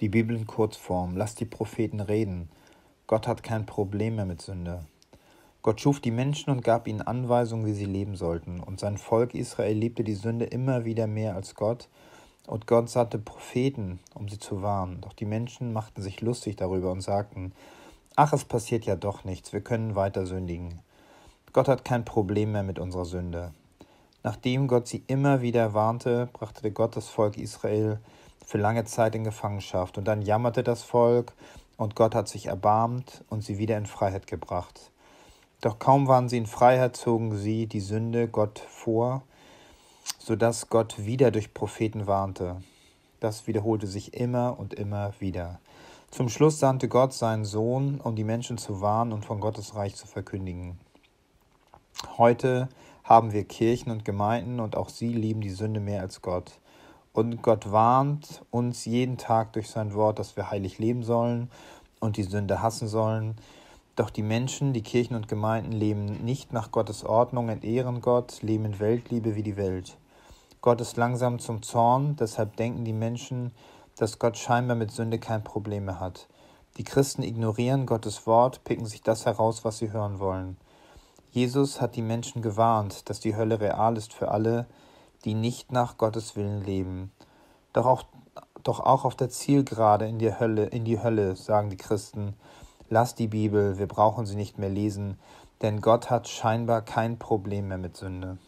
Die Bibel in Kurzform. Lasst die Propheten reden. Gott hat kein Problem mehr mit Sünde. Gott schuf die Menschen und gab ihnen Anweisungen, wie sie leben sollten. Und sein Volk Israel liebte die Sünde immer wieder mehr als Gott. Und Gott sandte Propheten, um sie zu warnen. Doch die Menschen machten sich lustig darüber und sagten, ach, es passiert ja doch nichts, wir können weiter sündigen. Gott hat kein Problem mehr mit unserer Sünde. Nachdem Gott sie immer wieder warnte, brachte Gott das Volk Israel für lange Zeit in Gefangenschaft. Und dann jammerte das Volk, und Gott hat sich erbarmt und sie wieder in Freiheit gebracht. Doch kaum waren sie in Freiheit, zogen sie die Sünde Gott vor, sodass Gott wieder durch Propheten warnte. Das wiederholte sich immer und immer wieder. Zum Schluss sandte Gott seinen Sohn, um die Menschen zu warnen und von Gottes Reich zu verkündigen. Heute haben wir Kirchen und Gemeinden und auch sie lieben die Sünde mehr als Gott. Und Gott warnt uns jeden Tag durch sein Wort, dass wir heilig leben sollen und die Sünde hassen sollen. Doch die Menschen, die Kirchen und Gemeinden leben nicht nach Gottes Ordnung, entehren Gott, leben in Weltliebe wie die Welt. Gott ist langsam zum Zorn, deshalb denken die Menschen, dass Gott scheinbar mit Sünde kein Problem mehr hat. Die Christen ignorieren Gottes Wort, picken sich das heraus, was sie hören wollen. Jesus hat die Menschen gewarnt, dass die Hölle real ist für alle, die nicht nach Gottes Willen leben. Doch auch, doch auch auf der Zielgerade in die, Hölle, in die Hölle, sagen die Christen, lass die Bibel, wir brauchen sie nicht mehr lesen, denn Gott hat scheinbar kein Problem mehr mit Sünde.